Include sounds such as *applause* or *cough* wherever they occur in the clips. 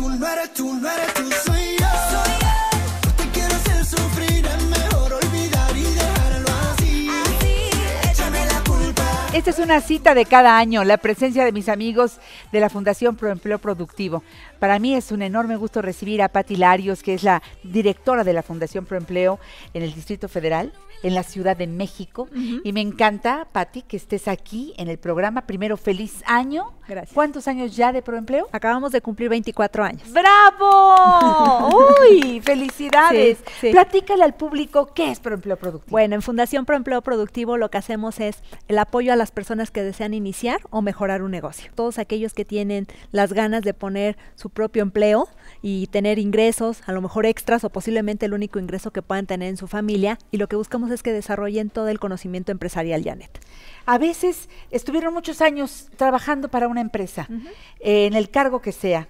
marathon, marathon, marathon. es una cita de cada año, la presencia de mis amigos de la Fundación Pro Productivo. Para mí es un enorme gusto recibir a Patti Larios, que es la directora de la Fundación Pro Empleo en el Distrito Federal, en la Ciudad de México. Y me encanta, Patti, que estés aquí en el programa. Primero, feliz año. Gracias. ¿Cuántos años ya de Proempleo? Acabamos de cumplir 24 años. ¡Bravo! *laughs* ¡Uy! ¡Felicidades! Sí, Platícale al público qué es Proempleo Productivo. Bueno, en Fundación Proempleo Productivo lo que hacemos es el apoyo a las personas que desean iniciar o mejorar un negocio. Todos aquellos que tienen las ganas de poner su propio empleo y tener ingresos, a lo mejor extras o posiblemente el único ingreso que puedan tener en su familia. Y lo que buscamos es que desarrollen todo el conocimiento empresarial, Janet. A veces estuvieron muchos años trabajando para una empresa, eh, en el cargo que sea.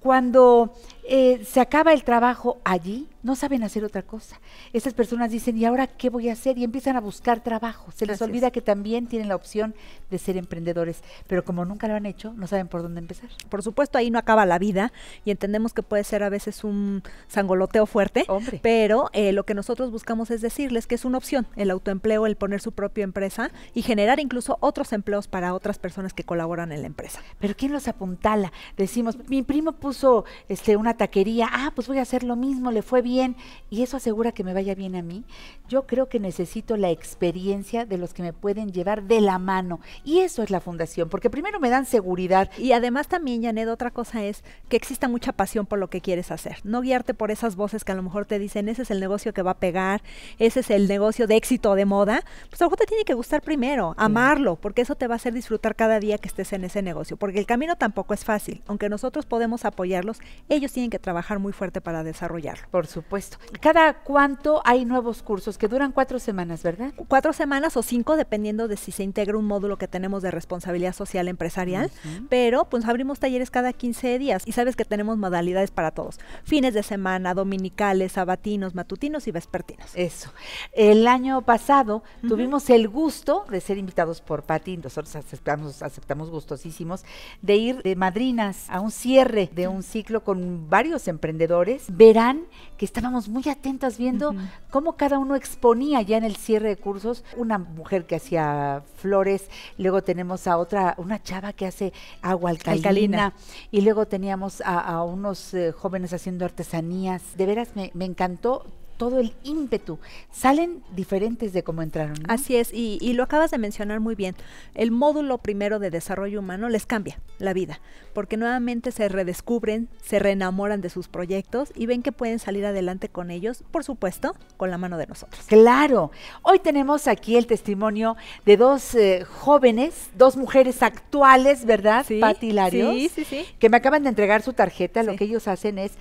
Cuando eh, se acaba el trabajo allí, no saben hacer otra cosa. Esas personas dicen, ¿y ahora qué voy a hacer? Y empiezan a buscar trabajo. Se les olvida que también tienen la opción de ser emprendedores, pero como nunca lo han hecho, no saben por dónde empezar. Por supuesto, ahí no acaba la vida y entendemos que puede ser a veces un sangoloteo fuerte, pero eh, lo que nosotros buscamos es decirles que es una opción el autoempleo, el poner su propia empresa y generar incluso otros empleos para otras personas que colaboran en la empresa. Pero ¿quién los apuntala? Decimos, mi primo puso este, una taquería, ah, pues voy a hacer lo mismo, le fue bien, y eso asegura que me vaya bien a mí, yo creo que necesito la experiencia de los que me pueden llevar de la mano. Y eso es la fundación, porque primero me dan seguridad. Y además también, Janet, otra cosa es que exista mucha pasión por lo que quieres hacer. No guiarte por esas voces que a lo mejor te dicen, ese es el negocio que va a pegar, ese es el negocio de éxito de moda. Pues a lo mejor te tiene que gustar primero, amarlo, porque eso te va a hacer disfrutar cada día que estés en ese negocio. Porque el camino tampoco es fácil. Aunque nosotros podemos apoyarlos, ellos tienen que trabajar muy fuerte para desarrollarlo. Por supuesto. ¿Cada cuánto hay nuevos cursos que duran cuatro semanas, verdad? Cuatro semanas o cinco, dependiendo de si se integra un módulo que tenemos de responsabilidad social empresarial, pero pues abrimos talleres cada 15 días y sabes que tenemos modalidades para todos. Fines de semana, dominicales, sabatinos, matutinos y vespertinos. Eso. El año pasado tuvimos el gusto de ser invitados por Pati, nosotros aceptamos, aceptamos gustosísimos, de ir de madrinas a un cierre de un ciclo con varios emprendedores, verán que estábamos muy atentas viendo cómo cada uno exponía ya en el cierre de cursos. Una mujer que hacía flores, luego tenemos a otra, una chava que hace agua alcalina, y luego teníamos a, unos eh, jóvenes haciendo artesanías. De veras me, me encantó todo el ímpetu. Salen diferentes de cómo entraron. Así es, y, lo acabas de mencionar muy bien. El módulo primero de desarrollo humano les cambia la vida, porque nuevamente se redescubren, se reenamoran de sus proyectos y ven que pueden salir adelante con ellos, por supuesto, con la mano de nosotros. Claro, hoy tenemos aquí el testimonio de dos eh, jóvenes, dos mujeres actuales, ¿verdad? Patilarios. sí, sí, sí, que me acaban de entregar su tarjeta. Lo que ellos hacen es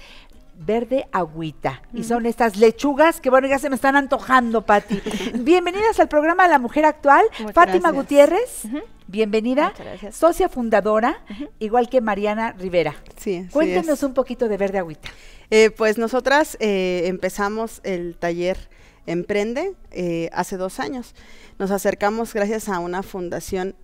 verde agüita. Y son estas lechugas que, bueno, ya se me están antojando, Pati. *laughs* Bienvenidas al programa La Mujer Actual. Fátima Gutiérrez. Bienvenida, socia fundadora, igual que Mariana Rivera. Sí, Cuéntenos un poquito de Verde Agüita. Eh, pues nosotras eh, empezamos el taller Emprende eh, hace dos años. Nos acercamos gracias a una fundación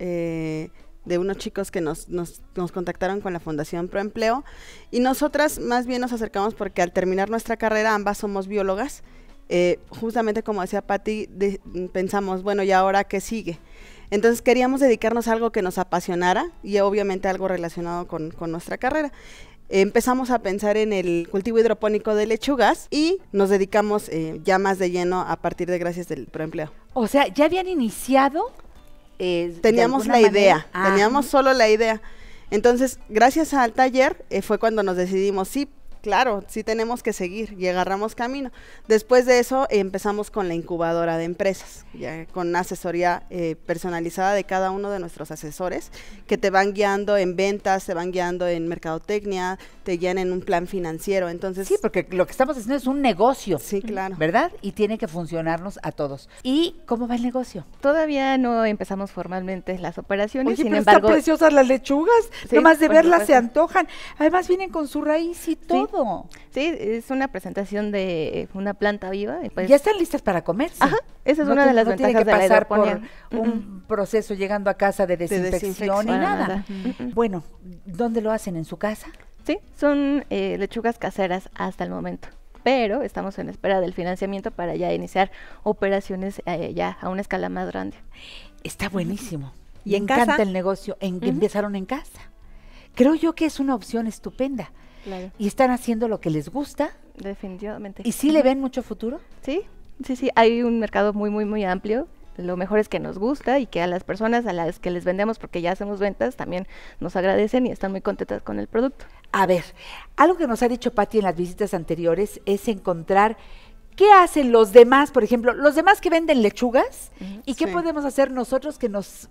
de unos chicos que nos, nos, nos contactaron con la Fundación Proempleo y nosotras más bien nos acercamos porque al terminar nuestra carrera ambas somos biólogas. Eh, justamente como decía Patti, pensamos, bueno, ¿y ahora qué sigue? Entonces queríamos dedicarnos a algo que nos apasionara y obviamente algo relacionado con, con nuestra carrera. empezamos a pensar en el cultivo hidropónico de lechugas y nos dedicamos eh, ya más de lleno a partir de gracias del proempleo. O sea, ¿ya habían iniciado? teníamos la idea, ah, teníamos solo la idea. Entonces, gracias al taller eh, fue cuando nos decidimos, sí, claro, sí tenemos que seguir y agarramos camino. Después de eso empezamos con la incubadora de empresas, ya con una asesoría eh, personalizada de cada uno de nuestros asesores que te van guiando en ventas, te van guiando en mercadotecnia, te guían en un plan financiero. Entonces, sí, porque lo que estamos haciendo es un negocio. Sí, claro. ¿Verdad? Y tiene que funcionarnos a todos. ¿Y cómo va el negocio? Todavía no empezamos formalmente las operaciones, sin pero embargo, están preciosas las lechugas, nomás de verlas se antojan. Además vienen con su raíz y todo. Sí, es una presentación de una planta viva. Pues ya están listas para comer? esa es una de las no ventajas que pasar por un proceso llegando a casa de desinfección, y nada. Bueno, ¿dónde lo hacen? ¿En su casa? Sí, son eh, lechugas caseras hasta el momento pero estamos en espera del financiamiento para ya iniciar operaciones eh, ya a una escala más grande. Está buenísimo. Y encanta el negocio en que empezaron en casa. Creo yo que es una opción estupenda. Y están haciendo lo que les gusta. Definitivamente. ¿Y sí le ven mucho futuro? Sí, sí, sí. Hay un mercado muy, muy, muy amplio lo mejor es que nos gusta y que a las personas a las que les vendemos, porque ya hacemos ventas, también nos agradecen y están muy contentas con el producto. A ver, algo que nos ha dicho Patti en las visitas anteriores es encontrar ¿Qué hacen los demás, por ejemplo, los demás que venden lechugas? ¿Y qué podemos hacer nosotros que nos,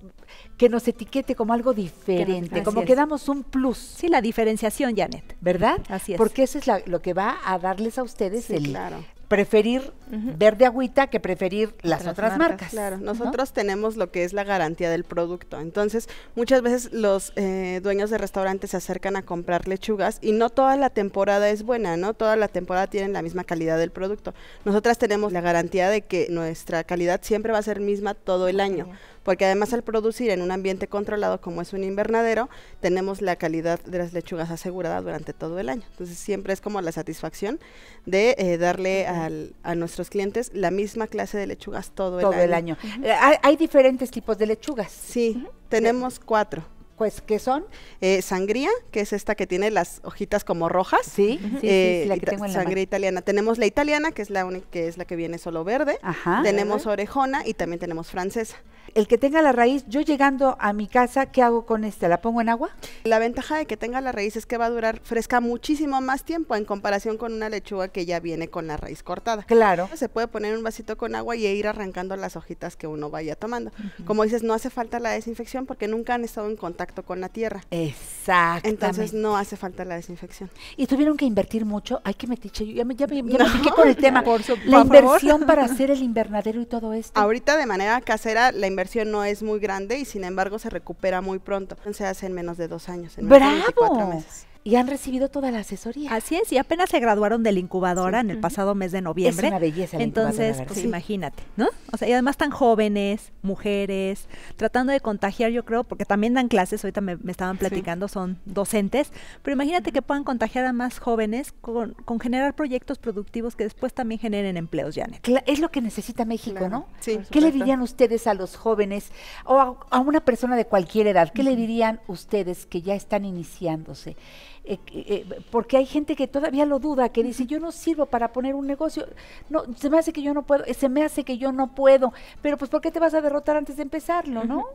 que nos etiquete como algo diferente, como que damos un plus? Sí, la diferenciación, Janet. ¿Verdad? Así es. Porque eso es lo que va a darles a ustedes el, claro preferir verde agüita que preferir las otras, marcas. Claro, nosotros tenemos lo que es la garantía del producto. Entonces, muchas veces los eh, dueños de restaurantes se acercan a comprar lechugas y no toda la temporada es buena, ¿no? Toda la temporada tienen la misma calidad del producto. Nosotras tenemos la garantía de que nuestra calidad siempre va a ser misma todo el año porque además al producir en un ambiente controlado como es un invernadero, tenemos la calidad de las lechugas asegurada durante todo el año. Entonces siempre es como la satisfacción de eh, darle a nuestros clientes la misma clase de lechugas todo, el año. El año. Eh, hay, diferentes tipos de lechugas. Sí, tenemos cuatro pues, ¿qué son? Eh, sangría, que es esta que tiene las hojitas como rojas. Sí, sí, eh, la que tengo en la Sangría italiana. Tenemos la italiana, que es la única, que es la que viene solo verde. Ajá. Tenemos orejona y también tenemos francesa. El que tenga la raíz, yo llegando a mi casa, ¿qué hago con esta? ¿La pongo en agua? La ventaja de que tenga la raíz es que va a durar fresca muchísimo más tiempo en comparación con una lechuga que ya viene con la raíz cortada. Claro. Se puede poner un vasito con agua y e ir arrancando las hojitas que uno vaya tomando. Como dices, no hace falta la desinfección porque nunca han estado en contacto con la tierra. Exacto. Entonces no hace falta la desinfección. Y tuvieron que invertir mucho. Ay, que metiche. Ya me, ya me, ya con el tema. *laughs* la inversión para hacer el invernadero y todo esto. Ahorita de manera casera la inversión no es muy grande y sin embargo se recupera muy pronto. Se hace en menos de dos años. En ¡Bravo! 24 meses y han recibido toda la asesoría. Así es, y apenas se graduaron de la incubadora en el pasado mes de noviembre. Es una belleza. Entonces, pues imagínate, ¿no? O sea, y además tan jóvenes, mujeres, tratando de contagiar, yo creo, porque también dan clases, ahorita me, estaban platicando, son docentes, pero imagínate que puedan contagiar a más jóvenes con, generar proyectos productivos que después también generen empleos, Janet. es lo que necesita México, ¿no? Sí. ¿Qué le dirían ustedes a los jóvenes o a, una persona de cualquier edad? ¿Qué le dirían ustedes que ya están iniciándose? Eh, eh, porque hay gente que todavía lo duda, que dice, yo no sirvo para poner un negocio, no, se me hace que yo no puedo, se me hace que yo no puedo, pero pues ¿por qué te vas a derrotar antes de empezarlo, no?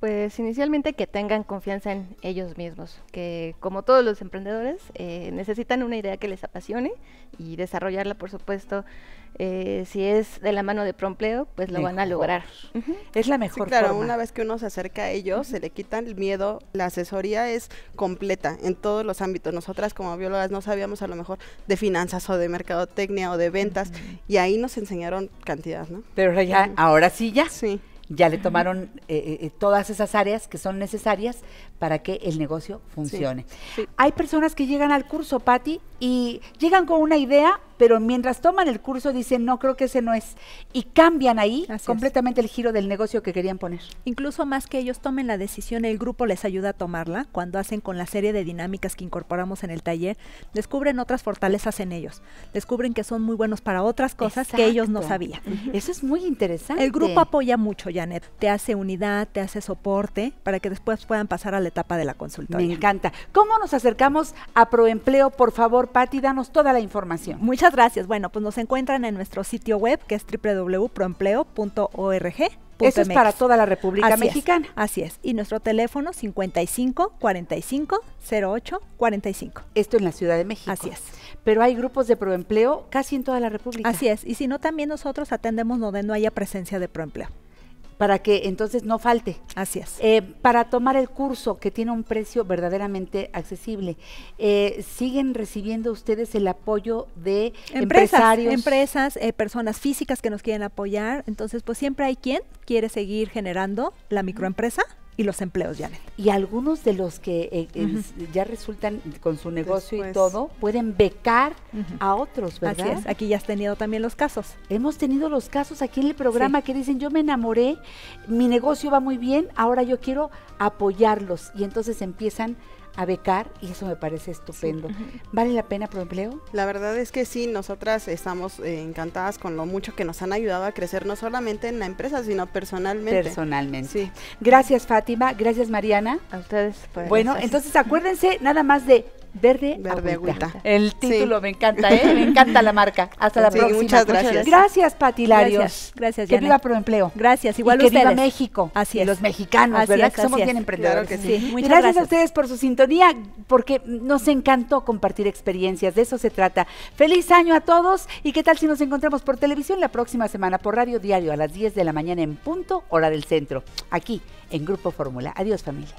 Pues inicialmente que tengan confianza en ellos mismos, que como todos los emprendedores eh, necesitan una idea que les apasione y desarrollarla, por supuesto, eh, si es de la mano de Prompleo, pues lo van a lograr. Es la mejor. Sí, claro, una vez que uno se acerca a ellos, se le quitan el miedo, la asesoría es completa en todos los ámbitos. Nosotras como biólogas no sabíamos a lo mejor de finanzas o de mercadotecnia o de ventas y ahí nos enseñaron cantidad, ¿no? Pero ya, ahora sí ya. Sí ya le tomaron eh, eh, eh, todas esas áreas que son necesarias para que el negocio funcione. Hay personas que llegan al curso, Patti, y llegan con una idea, pero mientras toman el curso dicen, no, creo que ese no es. Y cambian ahí completamente el giro del negocio que querían poner. Incluso más que ellos tomen la decisión, el grupo les ayuda a tomarla. Cuando hacen con la serie de dinámicas que incorporamos en el taller, descubren otras fortalezas en ellos. Descubren que son muy buenos para otras cosas que ellos no sabían. Eso es muy interesante. El grupo apoya mucho, Janet. Te hace unidad, te hace soporte para que después puedan pasar a la etapa de la consultoría. Me encanta. ¿Cómo nos acercamos a Proempleo, por favor? Patti, danos toda la información. Muchas gracias. Bueno, pues nos encuentran en nuestro sitio web que es www.proempleo.org. Eso es para toda la República Mexicana. así es. Y nuestro teléfono 55 45 08 45. Esto en la Ciudad de México. Así es. Pero hay grupos de proempleo casi en toda la República. Así es. Y si no, también nosotros atendemos donde no haya presencia de proempleo para que entonces no falte. Así eh, para tomar el curso que tiene un precio verdaderamente accesible, eh, ¿siguen recibiendo ustedes el apoyo de empresarios? Empresas, eh, personas físicas que nos quieren apoyar. Entonces, pues siempre hay quien quiere seguir generando la microempresa y los empleos, ya le. Y algunos de los que eh, eh, ya resultan con su negocio y todo, pueden becar a otros, ¿verdad? Así es, aquí ya has tenido también los casos. Hemos tenido los casos aquí en el programa que dicen, yo me enamoré, mi negocio va muy bien, ahora yo quiero apoyarlos. Y entonces empiezan a becar y eso me parece estupendo. ¿Vale la pena Proempleo? La verdad es que sí, nosotras estamos eh, encantadas con lo mucho que nos han ayudado a crecer, no solamente en la empresa, sino personalmente. Personalmente. Sí. Gracias Fátima, gracias Mariana. A ustedes. bueno, entonces acuérdense nada más de Verde, Verde El título me encanta, ¿eh? *laughs* me encanta la marca. Hasta la próxima. Muchas gracias. gracias, Patilarios. Gracias, gracias Que viva Proempleo. Gracias, igual Que viva México. Así es. los mexicanos, ¿verdad? que somos bien emprendedores. Claro que Muchas gracias, gracias a ustedes por su sintonía, porque nos encantó compartir experiencias. De eso se trata. Feliz año a todos y qué tal si nos encontramos por televisión la próxima semana por Radio Diario a las 10 de la mañana en punto, hora del centro, aquí en Grupo Fórmula. Adiós, familia.